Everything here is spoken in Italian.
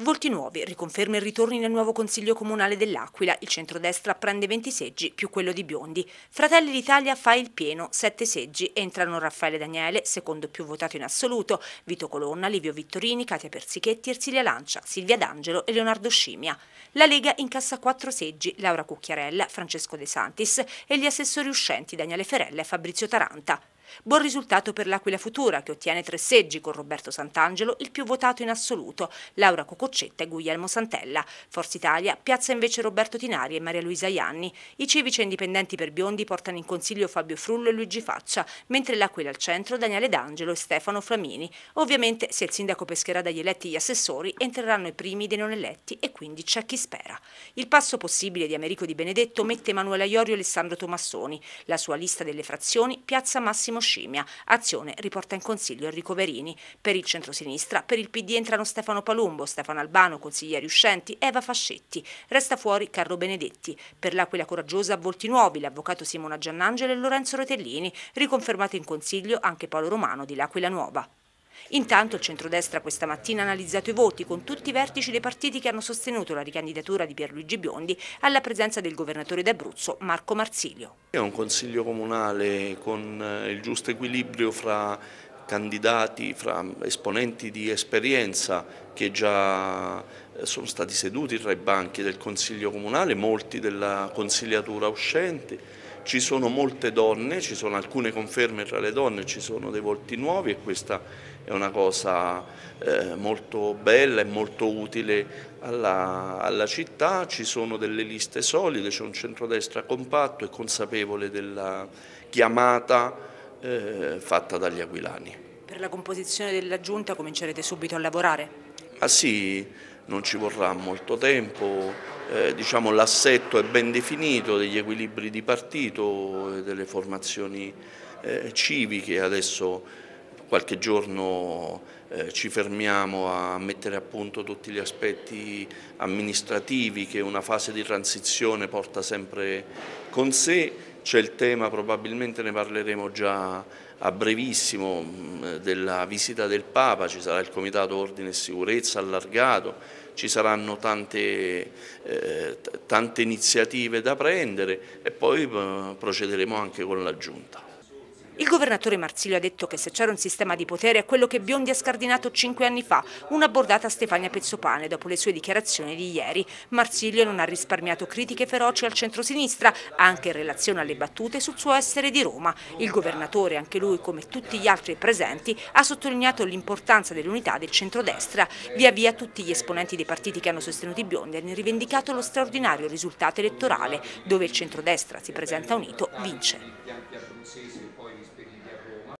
Volti nuovi, riconferma il ritorno nel nuovo Consiglio Comunale dell'Aquila, il centrodestra prende 20 seggi più quello di Biondi. Fratelli d'Italia fa il pieno, 7 seggi, entrano Raffaele Daniele, secondo più votato in assoluto, Vito Colonna, Livio Vittorini, Katia Persichetti, Ersilia Lancia, Silvia D'Angelo e Leonardo Scimia. La Lega incassa 4 seggi, Laura Cucchiarella, Francesco De Santis e gli assessori uscenti Daniele Ferella e Fabrizio Taranta. Buon risultato per l'Aquila Futura, che ottiene tre seggi con Roberto Sant'Angelo, il più votato in assoluto, Laura Cococcetta e Guglielmo Santella. Forza Italia piazza invece Roberto Tinari e Maria Luisa Ianni. I civici e indipendenti per Biondi portano in consiglio Fabio Frullo e Luigi Faccia, mentre l'Aquila al centro Daniele D'Angelo e Stefano Flamini. Ovviamente, se il sindaco pescherà dagli eletti gli assessori, entreranno i primi dei non eletti e quindi c'è chi spera. Il passo possibile di Americo Di Benedetto mette Emanuela Iorio e Alessandro Tomassoni. La sua lista delle frazioni piazza Massimo scimmia. Azione riporta in consiglio Enrico Verini. Per il centro-sinistra, per il PD entrano Stefano Palumbo, Stefano Albano, consiglieri uscenti, Eva Fascetti. Resta fuori Carlo Benedetti. Per l'Aquila Coraggiosa, Volti Nuovi, l'avvocato Simona Giannangelo e Lorenzo Rotellini. Riconfermato in consiglio anche Paolo Romano di L'Aquila Nuova. Intanto il centrodestra questa mattina ha analizzato i voti con tutti i vertici dei partiti che hanno sostenuto la ricandidatura di Pierluigi Biondi alla presenza del governatore d'Abruzzo Marco Marsilio. È un consiglio comunale con eh, il giusto equilibrio fra candidati, fra esponenti di esperienza che già eh, sono stati seduti tra i banchi del Consiglio Comunale, molti della consigliatura uscente, ci sono molte donne, ci sono alcune conferme tra le donne, ci sono dei volti nuovi e questa è una cosa eh, molto bella e molto utile alla, alla, città, ci sono delle liste solide, c'è un centrodestra compatto e consapevole della chiamata eh, fatta dagli aquilani. Per la composizione della giunta comincerete subito a lavorare? Ma sì, non ci vorrà molto tempo, eh, diciamo, l'assetto è ben definito degli equilibri di partito e delle formazioni eh, civiche, adesso qualche giorno eh, ci fermiamo a mettere a punto tutti gli aspetti amministrativi che una fase di transizione porta sempre con sé c'è il tema, probabilmente ne parleremo già a brevissimo, mm, della visita del Papa, ci sarà il Comitato Ordine e Sicurezza allargato, ci saranno tante, eh, tante iniziative da prendere e poi eh, procederemo anche con la Giunta. Il governatore Marsilio ha detto che se c'era un sistema di potere è quello che Biondi ha scardinato cinque anni fa, una bordata a Stefania Pezzopane dopo le sue dichiarazioni di ieri. Marsilio non ha risparmiato critiche feroci al centrosinistra, anche in relazione alle battute sul suo essere di Roma. Il governatore, anche lui come tutti gli altri presenti, ha sottolineato l'importanza dell'unità del centrodestra. Via via tutti gli esponenti dei partiti che hanno sostenuto Biondi hanno rivendicato lo straordinario risultato elettorale, dove il centrodestra si presenta unito, vince.